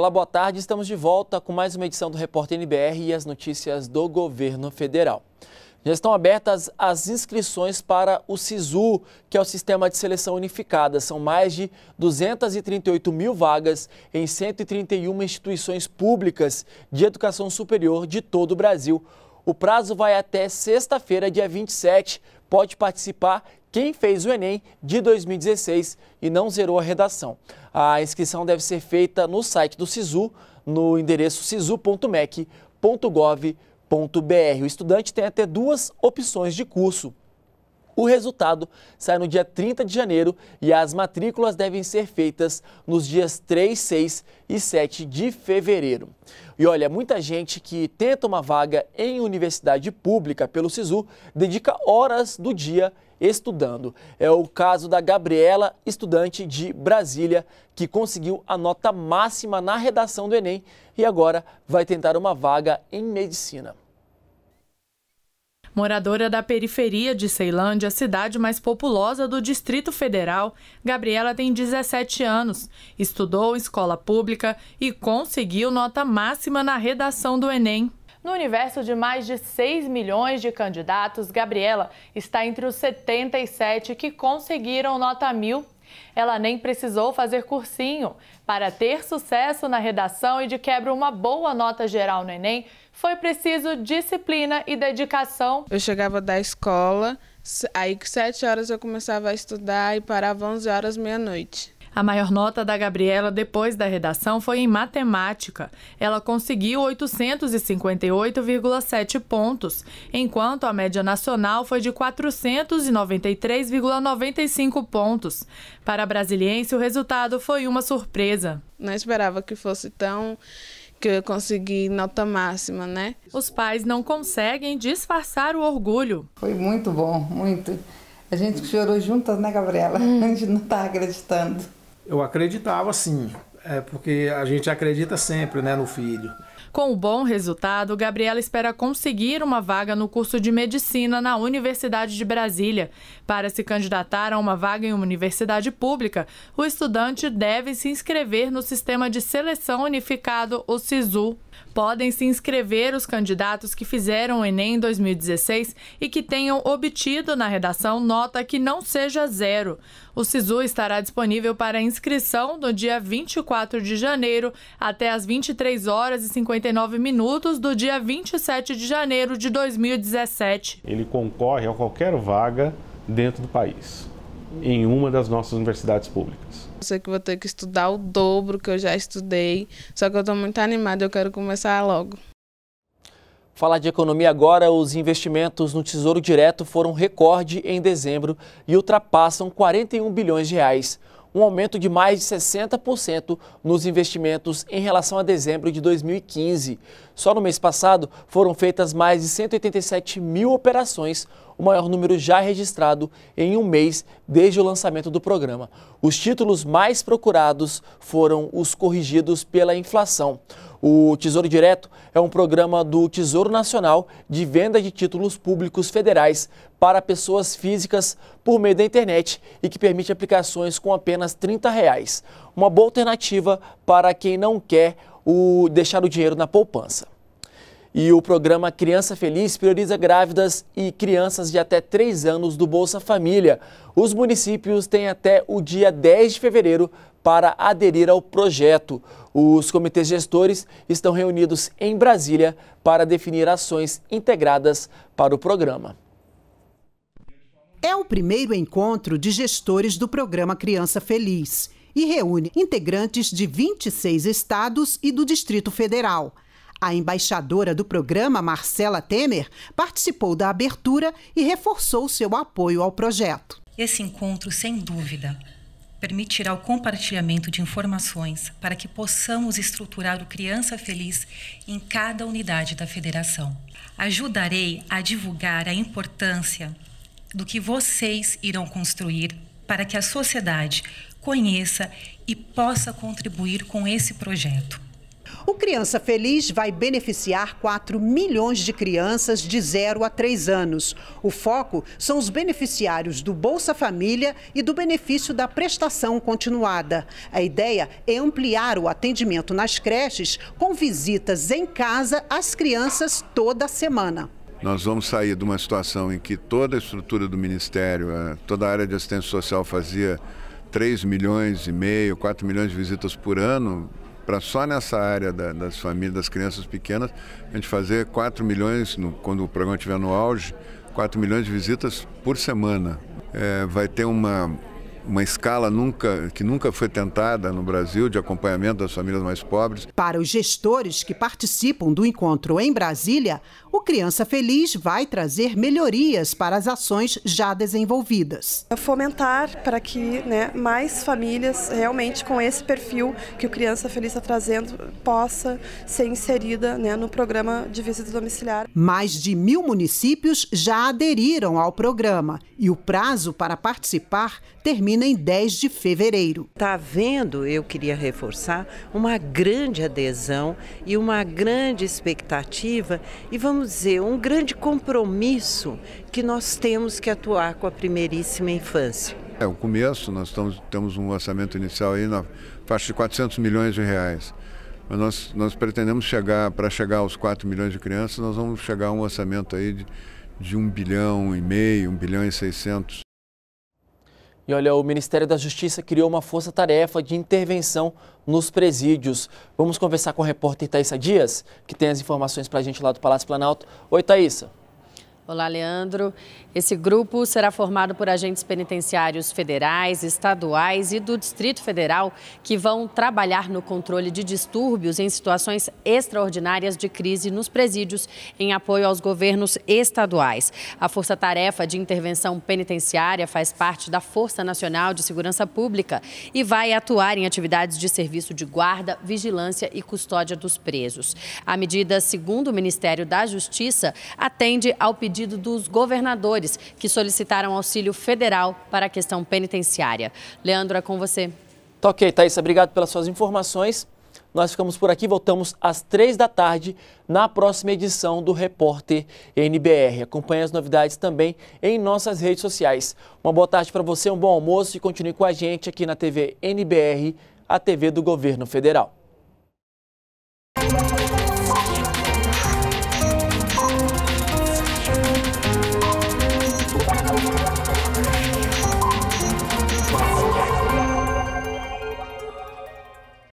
Olá, boa tarde. Estamos de volta com mais uma edição do Repórter NBR e as notícias do governo federal. Já estão abertas as inscrições para o SISU, que é o Sistema de Seleção Unificada. São mais de 238 mil vagas em 131 instituições públicas de educação superior de todo o Brasil. O prazo vai até sexta-feira, dia 27. Pode participar quem fez o Enem de 2016 e não zerou a redação. A inscrição deve ser feita no site do SISU, no endereço sisu.mec.gov.br. O estudante tem até duas opções de curso. O resultado sai no dia 30 de janeiro e as matrículas devem ser feitas nos dias 3, 6 e 7 de fevereiro. E olha, muita gente que tenta uma vaga em universidade pública pelo SISU dedica horas do dia estudando. É o caso da Gabriela, estudante de Brasília, que conseguiu a nota máxima na redação do Enem e agora vai tentar uma vaga em medicina. Moradora da periferia de Ceilândia, cidade mais populosa do Distrito Federal, Gabriela tem 17 anos, estudou escola pública e conseguiu nota máxima na redação do Enem. No universo de mais de 6 milhões de candidatos, Gabriela está entre os 77 que conseguiram nota mil. Ela nem precisou fazer cursinho. Para ter sucesso na redação e de quebra uma boa nota geral no Enem, foi preciso disciplina e dedicação. Eu chegava da escola, aí que 7 horas eu começava a estudar e parava 11 horas meia-noite. A maior nota da Gabriela depois da redação foi em matemática. Ela conseguiu 858,7 pontos, enquanto a média nacional foi de 493,95 pontos. Para a brasiliense, o resultado foi uma surpresa. Não esperava que fosse tão que eu consegui nota máxima, né? Os pais não conseguem disfarçar o orgulho. Foi muito bom, muito. A gente chorou juntas, né, Gabriela? Hum. A gente não está acreditando. Eu acreditava sim, é porque a gente acredita sempre né, no filho. Com o bom resultado, Gabriela espera conseguir uma vaga no curso de medicina na Universidade de Brasília. Para se candidatar a uma vaga em uma universidade pública, o estudante deve se inscrever no sistema de seleção unificado, o SISU. Podem se inscrever os candidatos que fizeram o Enem 2016 e que tenham obtido na redação nota que não seja zero. O SISU estará disponível para inscrição no dia 24 de janeiro até as 23 horas e 59 minutos do dia 27 de janeiro de 2017. Ele concorre a qualquer vaga dentro do país em uma das nossas universidades públicas. Eu sei que vou ter que estudar o dobro que eu já estudei, só que eu estou muito animada, eu quero começar logo. Falar de economia agora, os investimentos no Tesouro Direto foram recorde em dezembro e ultrapassam 41 bilhões de reais um aumento de mais de 60% nos investimentos em relação a dezembro de 2015. Só no mês passado foram feitas mais de 187 mil operações, o maior número já registrado em um mês desde o lançamento do programa. Os títulos mais procurados foram os corrigidos pela inflação. O Tesouro Direto é um programa do Tesouro Nacional de venda de títulos públicos federais para pessoas físicas por meio da internet e que permite aplicações com apenas R$ 30. Reais. Uma boa alternativa para quem não quer o deixar o dinheiro na poupança. E o programa Criança Feliz prioriza grávidas e crianças de até 3 anos do Bolsa Família. Os municípios têm até o dia 10 de fevereiro para aderir ao projeto. Os comitês gestores estão reunidos em Brasília para definir ações integradas para o programa. É o primeiro encontro de gestores do programa Criança Feliz e reúne integrantes de 26 estados e do Distrito Federal. A embaixadora do programa, Marcela Temer, participou da abertura e reforçou seu apoio ao projeto. Esse encontro, sem dúvida, permitirá o compartilhamento de informações para que possamos estruturar o Criança Feliz em cada unidade da federação. Ajudarei a divulgar a importância do que vocês irão construir para que a sociedade conheça e possa contribuir com esse projeto. O Criança Feliz vai beneficiar 4 milhões de crianças de 0 a 3 anos. O foco são os beneficiários do Bolsa Família e do benefício da prestação continuada. A ideia é ampliar o atendimento nas creches com visitas em casa às crianças toda semana. Nós vamos sair de uma situação em que toda a estrutura do Ministério, eh, toda a área de assistência social fazia 3 milhões e meio, 4 milhões de visitas por ano, para só nessa área da, das famílias, das crianças pequenas, a gente fazer 4 milhões, no, quando o programa estiver no auge, 4 milhões de visitas por semana. É, vai ter uma, uma escala nunca, que nunca foi tentada no Brasil de acompanhamento das famílias mais pobres. Para os gestores que participam do encontro em Brasília, o Criança Feliz vai trazer melhorias para as ações já desenvolvidas. Fomentar para que né, mais famílias realmente com esse perfil que o Criança Feliz está trazendo possa ser inserida né, no programa de visita domiciliar. Mais de mil municípios já aderiram ao programa e o prazo para participar termina termina em 10 de fevereiro. Está havendo, eu queria reforçar, uma grande adesão e uma grande expectativa e, vamos dizer, um grande compromisso que nós temos que atuar com a primeiríssima infância. É o começo, nós estamos, temos um orçamento inicial aí na faixa de 400 milhões de reais. Mas nós, nós pretendemos chegar, para chegar aos 4 milhões de crianças, nós vamos chegar a um orçamento aí de, de 1 bilhão e meio, 1 bilhão e 600 e olha, o Ministério da Justiça criou uma força-tarefa de intervenção nos presídios. Vamos conversar com a repórter Thaisa Dias, que tem as informações para a gente lá do Palácio Planalto. Oi, Thaisa. Olá, Leandro. Esse grupo será formado por agentes penitenciários federais, estaduais e do Distrito Federal que vão trabalhar no controle de distúrbios em situações extraordinárias de crise nos presídios, em apoio aos governos estaduais. A Força Tarefa de Intervenção Penitenciária faz parte da Força Nacional de Segurança Pública e vai atuar em atividades de serviço de guarda, vigilância e custódia dos presos. A medida, segundo o Ministério da Justiça, atende ao pedido pedido dos governadores, que solicitaram auxílio federal para a questão penitenciária. Leandro, é com você. Tá ok, Thaís, obrigado pelas suas informações. Nós ficamos por aqui, voltamos às três da tarde na próxima edição do Repórter NBR. Acompanhe as novidades também em nossas redes sociais. Uma boa tarde para você, um bom almoço e continue com a gente aqui na TV NBR, a TV do Governo Federal.